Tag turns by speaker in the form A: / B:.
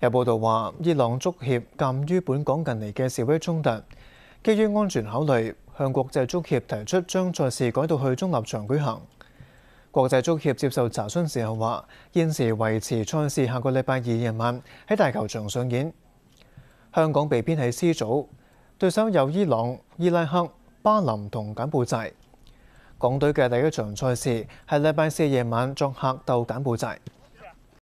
A: 有報道話，伊朗足協鑑於本港近嚟嘅示威衝突，基於安全考慮，向國際足協提出將賽事改到去中立場舉行。國際足協接受查詢時候話，現時維持賽事下個禮拜二夜晚喺大球場上演。香港被編喺 C 組，對手有伊朗、伊拉克、巴林同柬埔寨。港隊嘅第一場賽事係禮拜四夜晚作客鬥柬埔寨。